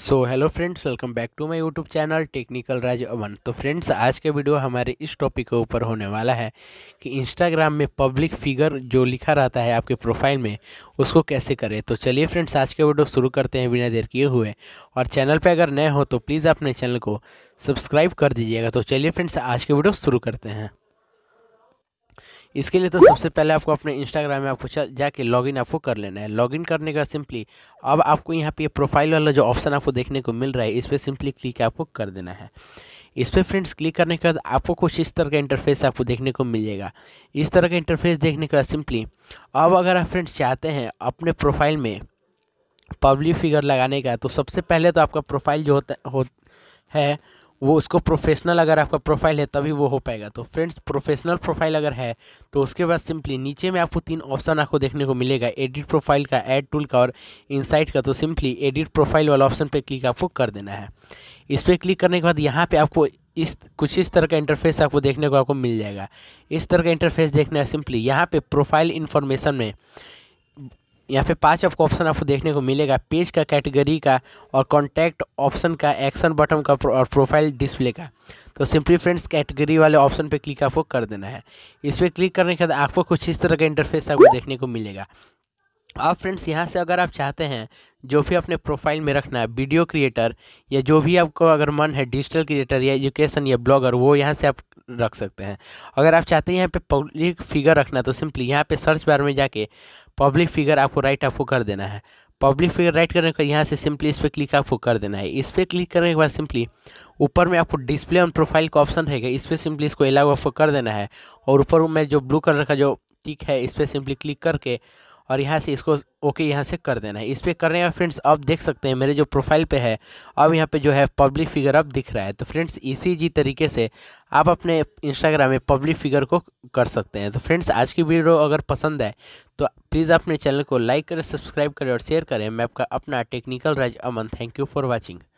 so hello friends welcome back to my YouTube channel technical Raj अवन तो friends आज का वीडियो हमारे इस टॉपिक के ऊपर होने वाला है कि इंस्टाग्राम में पब्लिक फिगर जो लिखा रहता है आपके प्रोफाइल में उसको कैसे करें तो चलिए फ्रेंड्स आज के वीडियो शुरू करते हैं बिना देर किए हुए और चैनल पर अगर नए हो तो प्लीज़ अपने चैनल को सब्सक्राइब कर दीजिएगा तो चलिए फ्रेंड्स आज के वीडियो शुरू करते हैं इसके लिए तो सबसे पहले आपको अपने इंस्टाग्राम में आपको जाके लॉगिन आपको कर लेना है लॉगिन करने का सिंपली अब आपको यहाँ पे प्रोफाइल वाला जो ऑप्शन आपको देखने को मिल रहा है इस पर सिंपली क्लिक आपको कर देना है इस पर फ्रेंड्स क्लिक करने के बाद आपको कुछ इस तरह का इंटरफेस आपको देखने को मिलेगा इस तरह का इंटरफेस देखने के बाद सिंपली अब अगर आप फ्रेंड्स चाहते हैं अपने प्रोफाइल में पब्लिक फिगर लगाने का तो सबसे पहले तो आपका प्रोफाइल जो होता हो है वो उसको प्रोफेशनल अगर आपका प्रोफाइल है तभी वो हो पाएगा तो फ्रेंड्स प्रोफेशनल प्रोफाइल अगर है तो उसके बाद सिंपली नीचे में आपको तीन ऑप्शन आपको देखने को मिलेगा एडिट प्रोफाइल का एड टूल का और इनसाइट का तो सिंपली एडिट प्रोफाइल वाला ऑप्शन पर क्लिक आपको कर देना है इस पर क्लिक करने के बाद यहाँ पर आपको इस कुछ इस तरह का इंटरफेस आपको देखने को आपको मिल जाएगा इस तरह का इंटरफेस देखना है सिंपली यहाँ पर प्रोफाइल इन्फॉर्मेशन में यहाँ पे पांच आपको ऑप्शन आपको देखने को मिलेगा पेज का कैटेगरी का और कॉन्टैक्ट ऑप्शन का एक्शन बटन का और प्रोफाइल डिस्प्ले का तो सिंपली फ्रेंड्स कैटेगरी वाले ऑप्शन पे क्लिक आपको कर देना है इस पर क्लिक करने के बाद आपको कुछ इस तरह का इंटरफेस आपको देखने को मिलेगा आप फ्रेंड्स यहाँ से अगर आप चाहते हैं जो भी अपने प्रोफाइल में रखना है वीडियो क्रिएटर या जो भी आपको अगर मन है डिजिटल क्रिएटर या एजुकेशन या ब्लॉगर वो यहाँ से आप रख सकते हैं अगर आप चाहते हैं यहाँ पे पब्लिक फिगर रखना है तो सिंपली यहाँ पे सर्च बार में जाके पब्लिक फिगर आपको राइट आपको कर देना है पब्लिक फिगर राइट करने का यहाँ से सिंपली इस पर क्लिक आपको कर देना है इस पर क्लिक करने के बाद सिंपली ऊपर में आपको डिस्प्ले ऑन प्रोफाइल का ऑप्शन रहेगा इस पर सिंपली इसको अलाउ आपको कर देना है और ऊपर में जो ब्लू कलर का जो टिक है इस पर सिंपली क्लिक करके और यहाँ से इसको ओके यहाँ से कर देना है इस पर करने का फ्रेंड्स आप देख सकते हैं मेरे जो प्रोफाइल पे है अब यहाँ पे जो है पब्लिक फिगर अब दिख रहा है तो फ्रेंड्स इसी जी तरीके से आप अपने इंस्टाग्राम में पब्लिक फिगर को कर सकते हैं तो फ्रेंड्स आज की वीडियो अगर पसंद आए तो प्लीज़ अपने चैनल को लाइक करें सब्सक्राइब करें और शेयर करें मैं आपका अपना technical Raj Aman thank you for watching